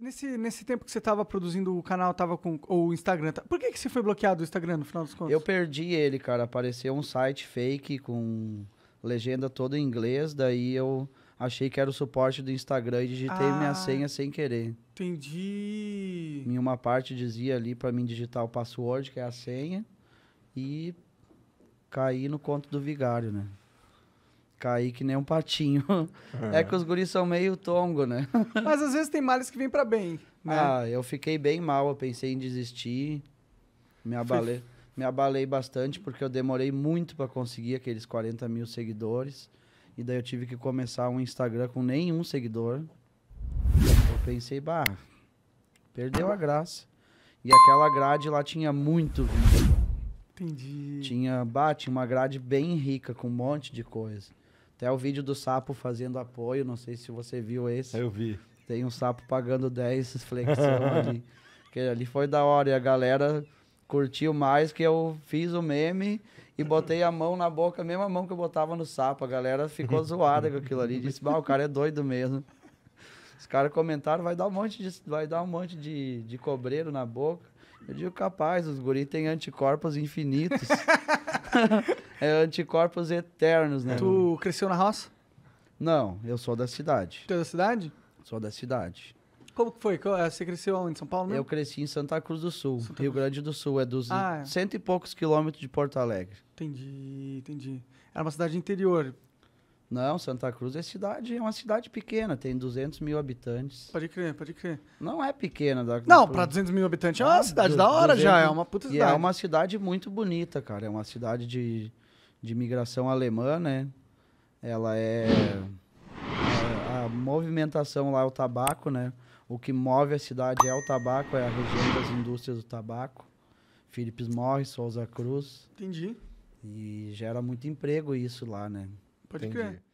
nesse, nesse tempo que você estava produzindo o canal, tava com. Ou o Instagram. Tá, por que, que você foi bloqueado o Instagram no final dos contos? Eu perdi ele, cara. Apareceu um site fake com legenda toda em inglês, daí eu achei que era o suporte do Instagram e digitei ah, minha senha sem querer. Entendi. Em uma parte dizia ali para mim digitar o password, que é a senha, e caí no conto do vigário, né? cair que nem um patinho. É, é que os guris são meio tongo, né? Mas às vezes tem males que vêm para bem. Né? Ah, eu fiquei bem mal, eu pensei em desistir, me abalei, me abalei bastante porque eu demorei muito para conseguir aqueles 40 mil seguidores. E daí eu tive que começar um Instagram com nenhum seguidor. Eu pensei, bah, perdeu a graça. E aquela grade lá tinha muito vídeo. Entendi. Tinha, bah, tinha uma grade bem rica, com um monte de coisa. Até o vídeo do sapo fazendo apoio, não sei se você viu esse. Eu vi. Tem um sapo pagando 10 flexão ali. Que ali foi da hora e a galera curtiu mais que eu fiz o meme e botei a mão na boca, a mesma mão que eu botava no sapo. A galera ficou zoada com aquilo ali, disse: "Bah, o cara é doido mesmo". Os caras comentaram, vai dar um monte de vai dar um monte de, de cobreiro na boca. Eu digo, capaz, os guris têm anticorpos infinitos. É anticorpos eternos, né? Tu cresceu na roça? Não, eu sou da cidade. Tu é da cidade? Sou da cidade. Como que foi? Eh, você cresceu onde? São Paulo né? Eu cresci em Santa Cruz do Sul, Santa Rio Cruz. Grande do Sul. É dos ah, é. cento e poucos quilômetros de Porto Alegre. Entendi, entendi. Era uma cidade interior. Não, Santa Cruz é cidade, é uma cidade pequena, tem 200 mil habitantes. Pode crer, pode crer. Não é pequena. Da, não, para 200 mil habitantes é uma cidade du, da hora 200, já, é uma puta cidade. E é uma cidade muito bonita, cara, é uma cidade de de imigração alemã, né? Ela é a, a movimentação lá é o tabaco, né? O que move a cidade é o tabaco, é a região das indústrias do tabaco. Philips Morris, Souza Cruz. Entendi. E gera muito emprego isso lá, né? Pode crer.